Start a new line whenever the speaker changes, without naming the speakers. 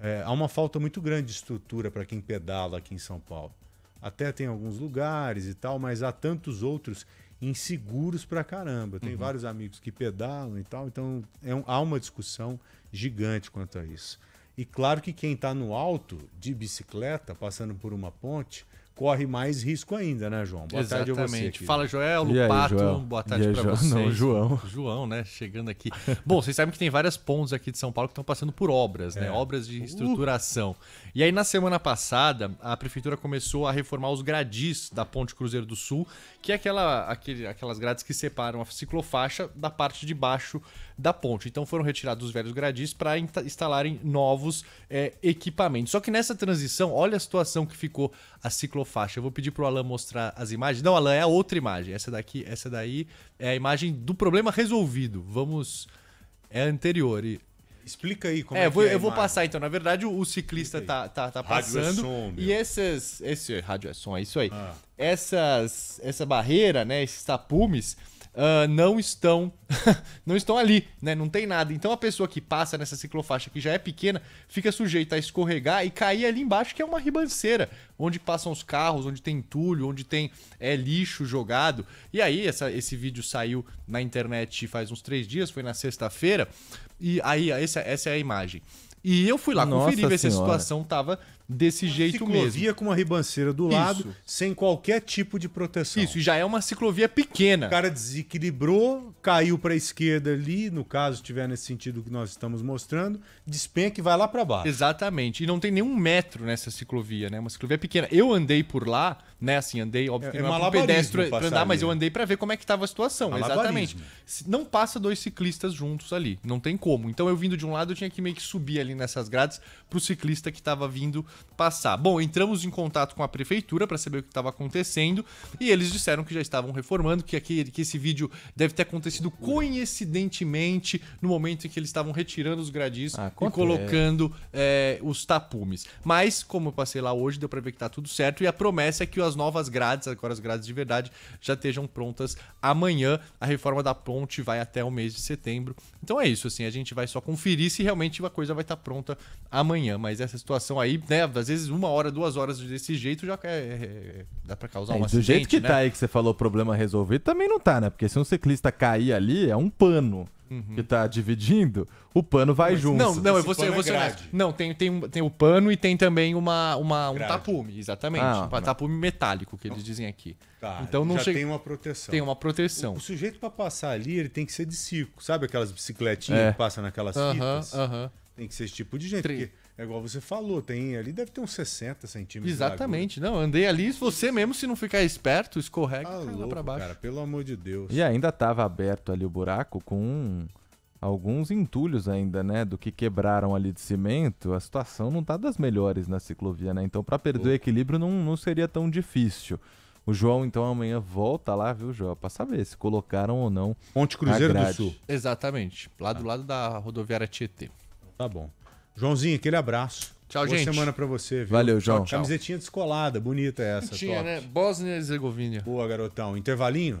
É, há uma falta muito grande de estrutura para quem pedala aqui em São Paulo. Até tem alguns lugares e tal, mas há tantos outros inseguros para caramba. Tem uhum. vários amigos que pedalam e tal, então é um, há uma discussão gigante quanto a isso. E claro que quem está no alto de bicicleta, passando por uma ponte, corre mais risco ainda, né, João? Boa Exatamente. tarde a você. Aqui. Fala, Joel, Lupato, boa tarde para vocês. Não, João.
João, né, chegando aqui. Bom, vocês sabem que tem várias pontes aqui de São Paulo que estão passando por obras, né? é. né, obras de uh! estruturação. Uh. E aí, na semana passada, a prefeitura começou a reformar os gradis da Ponte Cruzeiro do Sul, que é aquela, aquele, aquelas grades que separam a ciclofaixa da parte de baixo da ponte. Então foram retirados os velhos gradis para instalarem novos é, equipamentos. Só que nessa transição, olha a situação que ficou a ciclofaixa faixa. Eu vou pedir pro Alan mostrar as imagens. Não, Alan, é a outra imagem. Essa daqui, essa daí é a imagem do problema resolvido. Vamos. É anterior. E... Explica aí como é, é vou, é Eu vou passar então. Na verdade, o, o ciclista tá, tá, tá, tá passando. É som, e essas. Esse é, rádio é som, é isso aí. Ah. Essas, essa barreira, né? Esses tapumes uh, não estão não estão ali, né? Não tem nada. Então a pessoa que passa nessa ciclofaixa que já é pequena fica sujeita a escorregar e cair ali embaixo, que é uma ribanceira, onde passam os carros, onde tem entulho, onde tem é, lixo jogado. E aí, essa, esse vídeo saiu na internet faz uns três dias, foi na sexta-feira. E aí, essa, essa é a imagem.
E eu fui lá Nossa conferir ver se a situação tava desse uma jeito ciclovia mesmo. Ciclovia com uma ribanceira do Isso. lado, sem qualquer tipo de proteção. Isso, e já é uma ciclovia pequena. O cara desequilibrou, caiu para a esquerda ali, no caso estiver nesse sentido que nós estamos mostrando, despenca e vai lá para
baixo. Exatamente. E não tem nenhum metro nessa ciclovia, né? Uma ciclovia pequena. Eu andei por lá, né? Assim, andei, óbvio é, é, é um pedestre pra andar, mas eu né? andei para ver como é que estava a situação. Exatamente. Não passa dois ciclistas juntos ali, não tem como. Então eu vindo de um lado, eu tinha que meio que subir ali nessas grades para o ciclista que estava vindo passar. Bom, entramos em contato com a prefeitura para saber o que estava acontecendo e eles disseram que já estavam reformando, que, aquele, que esse vídeo deve ter acontecido coincidentemente no momento em que eles estavam retirando os gradis ah, e colocando é, os tapumes. Mas, como eu passei lá hoje, deu para ver que tá tudo certo e a promessa é que as novas grades, agora as grades de verdade, já estejam prontas amanhã. A reforma da ponte vai até o mês de setembro. Então é isso, assim, a gente vai só conferir se realmente a coisa vai estar tá pronta amanhã. Mas essa situação aí, né, às vezes, uma hora, duas horas desse jeito já é, é, dá pra causar é, um acidente. Do jeito que né? tá aí
que você falou problema resolvido, também não tá, né? Porque se um ciclista cair ali, é um pano. Uhum. Que tá dividindo, o pano vai Mas, junto. Não, não, eu vou ser, eu vou é ser
Não, tem, tem, tem o pano e tem também uma, uma, um grade. tapume, exatamente. Ah, um tá. tapume metálico,
que eles dizem aqui. Tá, então não já chega... tem uma proteção. Tem uma proteção. O, o sujeito para passar ali, ele tem que ser de circo. Sabe aquelas bicicletinhas é. que passam naquelas uh -huh, fitas? Uh -huh. Tem que ser esse tipo de gente. Tri... Porque é igual você falou, tem ali deve ter uns 60 centímetros. Exatamente,
não. Andei ali, você mesmo, se não ficar esperto, escorrega ah, louco, lá pra baixo. Cara, pelo amor de Deus.
E ainda tava aberto ali o buraco com alguns entulhos ainda, né? Do que quebraram ali de cimento. A situação não tá das melhores na ciclovia, né? Então, para perder o equilíbrio não, não seria tão difícil. O João, então, amanhã volta lá, viu, João? Pra saber se colocaram ou não. Ponte Cruzeiro
do Sul. Exatamente. Lá do lado da rodoviária Tietê. Tá bom.
Joãozinho, aquele abraço. Tchau, Boa gente. Boa semana pra você, viu? Valeu, João. Tchau, tchau. Camisetinha descolada, bonita essa. Tinha, top. né? Bósnia e Herzegovina. Boa, garotão. Intervalinho?